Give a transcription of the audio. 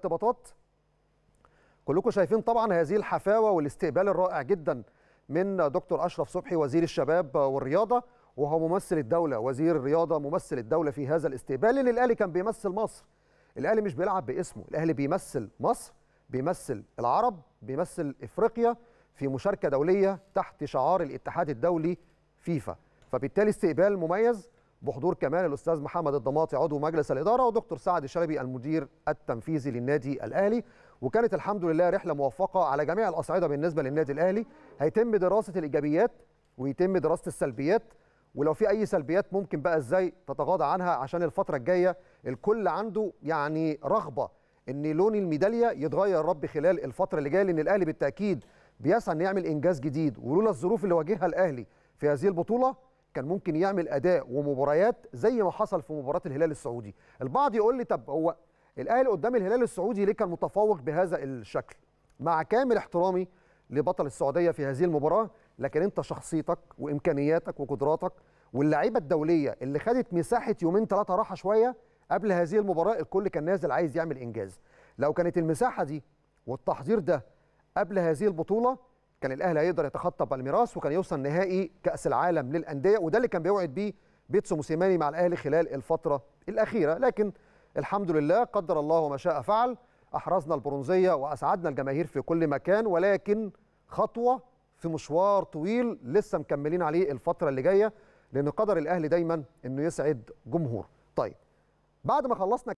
ارتباطات كلكم شايفين طبعا هذه الحفاوه والاستقبال الرائع جدا من دكتور اشرف صبحي وزير الشباب والرياضه وهو ممثل الدوله وزير الرياضه ممثل الدوله في هذا الاستقبال لان الاهلي كان بيمثل مصر الاهلي مش بيلعب باسمه الاهلي بيمثل مصر بيمثل العرب بيمثل افريقيا في مشاركه دوليه تحت شعار الاتحاد الدولي فيفا فبالتالي استقبال مميز بحضور كمان الاستاذ محمد الضماطي عضو مجلس الاداره ودكتور سعد الشلبي المدير التنفيذي للنادي الاهلي وكانت الحمد لله رحله موفقه على جميع الاصعده بالنسبه للنادي الاهلي هيتم دراسه الايجابيات ويتم دراسه السلبيات ولو في اي سلبيات ممكن بقى ازاي تتغاضى عنها عشان الفتره الجايه الكل عنده يعني رغبه ان لون الميداليه يتغير رب خلال الفتره اللي جايه لان الاهلي بالتاكيد بيسعى ان يعمل انجاز جديد ولولا الظروف اللي واجهها الاهلي في هذه البطوله كان ممكن يعمل اداء ومباريات زي ما حصل في مباراه الهلال السعودي البعض يقول لي طب هو الاهلي قدام الهلال السعودي ليه كان متفوق بهذا الشكل مع كامل احترامي لبطل السعوديه في هذه المباراه لكن انت شخصيتك وامكانياتك وقدراتك واللعيبه الدوليه اللي خدت مساحه يومين ثلاثه راحه شويه قبل هذه المباراه الكل كان نازل عايز يعمل انجاز لو كانت المساحه دي والتحضير ده قبل هذه البطوله كان الاهلي هيقدر يتخطى بالميراس وكان يوصل نهائي كاس العالم للانديه وده اللي كان بيوعد بيه بيتسو موسيماني مع الاهلي خلال الفتره الاخيره لكن الحمد لله قدر الله وما شاء فعل احرزنا البرونزيه واسعدنا الجماهير في كل مكان ولكن خطوه في مشوار طويل لسه مكملين عليه الفتره اللي جايه لان قدر الاهلي دايما انه يسعد جمهور طيب بعد ما خلصنا